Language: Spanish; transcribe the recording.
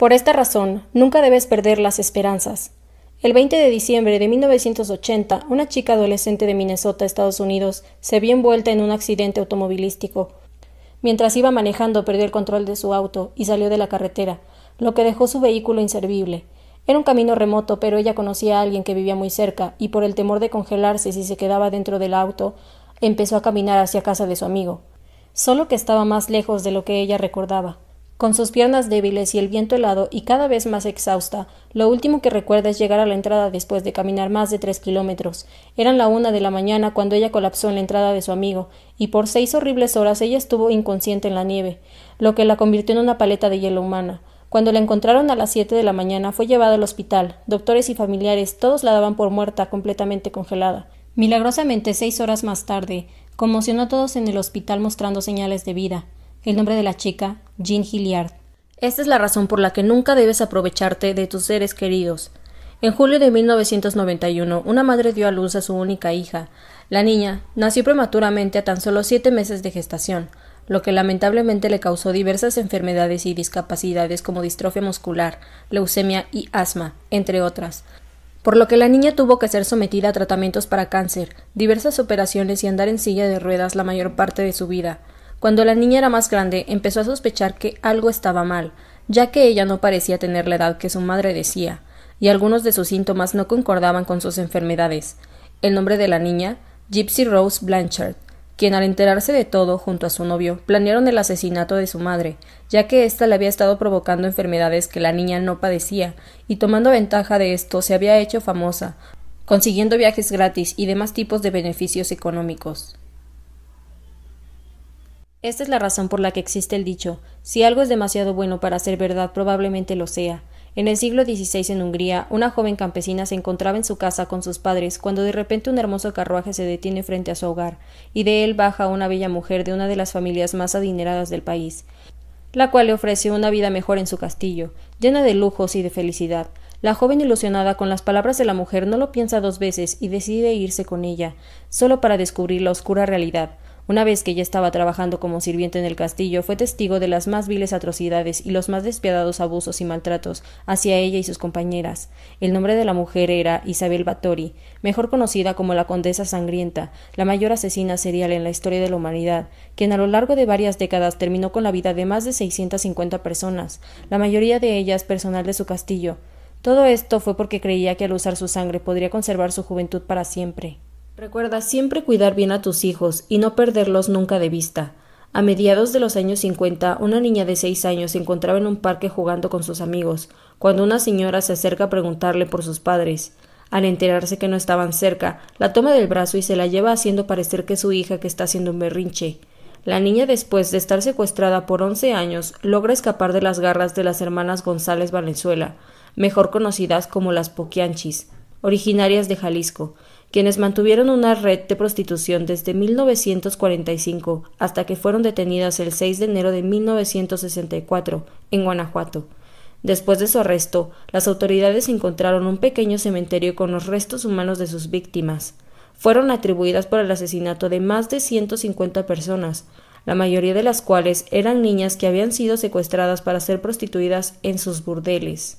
Por esta razón, nunca debes perder las esperanzas. El 20 de diciembre de 1980, una chica adolescente de Minnesota, Estados Unidos, se vio envuelta en un accidente automovilístico. Mientras iba manejando, perdió el control de su auto y salió de la carretera, lo que dejó su vehículo inservible. Era un camino remoto, pero ella conocía a alguien que vivía muy cerca, y por el temor de congelarse si se quedaba dentro del auto, empezó a caminar hacia casa de su amigo, solo que estaba más lejos de lo que ella recordaba. Con sus piernas débiles y el viento helado y cada vez más exhausta, lo último que recuerda es llegar a la entrada después de caminar más de tres kilómetros. Eran la una de la mañana cuando ella colapsó en la entrada de su amigo, y por seis horribles horas ella estuvo inconsciente en la nieve, lo que la convirtió en una paleta de hielo humana. Cuando la encontraron a las siete de la mañana fue llevada al hospital. Doctores y familiares todos la daban por muerta, completamente congelada. Milagrosamente seis horas más tarde, conmocionó a todos en el hospital mostrando señales de vida. El nombre de la chica, Jean Gilliard. Esta es la razón por la que nunca debes aprovecharte de tus seres queridos. En julio de 1991, una madre dio a luz a su única hija. La niña nació prematuramente a tan solo siete meses de gestación, lo que lamentablemente le causó diversas enfermedades y discapacidades como distrofia muscular, leucemia y asma, entre otras. Por lo que la niña tuvo que ser sometida a tratamientos para cáncer, diversas operaciones y andar en silla de ruedas la mayor parte de su vida. Cuando la niña era más grande, empezó a sospechar que algo estaba mal, ya que ella no parecía tener la edad que su madre decía, y algunos de sus síntomas no concordaban con sus enfermedades. El nombre de la niña, Gypsy Rose Blanchard, quien al enterarse de todo junto a su novio planearon el asesinato de su madre, ya que ésta le había estado provocando enfermedades que la niña no padecía, y tomando ventaja de esto se había hecho famosa, consiguiendo viajes gratis y demás tipos de beneficios económicos. Esta es la razón por la que existe el dicho si algo es demasiado bueno para ser verdad probablemente lo sea. En el siglo XVI en Hungría, una joven campesina se encontraba en su casa con sus padres cuando de repente un hermoso carruaje se detiene frente a su hogar, y de él baja una bella mujer de una de las familias más adineradas del país, la cual le ofrece una vida mejor en su castillo, llena de lujos y de felicidad. La joven ilusionada con las palabras de la mujer no lo piensa dos veces y decide irse con ella, solo para descubrir la oscura realidad, una vez que ya estaba trabajando como sirviente en el castillo, fue testigo de las más viles atrocidades y los más despiadados abusos y maltratos hacia ella y sus compañeras. El nombre de la mujer era Isabel Batori, mejor conocida como la Condesa Sangrienta, la mayor asesina serial en la historia de la humanidad, quien a lo largo de varias décadas terminó con la vida de más de 650 personas, la mayoría de ellas personal de su castillo. Todo esto fue porque creía que al usar su sangre podría conservar su juventud para siempre. Recuerda siempre cuidar bien a tus hijos y no perderlos nunca de vista. A mediados de los años 50, una niña de seis años se encontraba en un parque jugando con sus amigos, cuando una señora se acerca a preguntarle por sus padres. Al enterarse que no estaban cerca, la toma del brazo y se la lleva haciendo parecer que es su hija que está haciendo un berrinche. La niña, después de estar secuestrada por once años, logra escapar de las garras de las hermanas González Valenzuela, mejor conocidas como las Poquianchis, originarias de Jalisco, quienes mantuvieron una red de prostitución desde 1945 hasta que fueron detenidas el 6 de enero de 1964 en Guanajuato. Después de su arresto, las autoridades encontraron un pequeño cementerio con los restos humanos de sus víctimas. Fueron atribuidas por el asesinato de más de 150 personas, la mayoría de las cuales eran niñas que habían sido secuestradas para ser prostituidas en sus burdeles.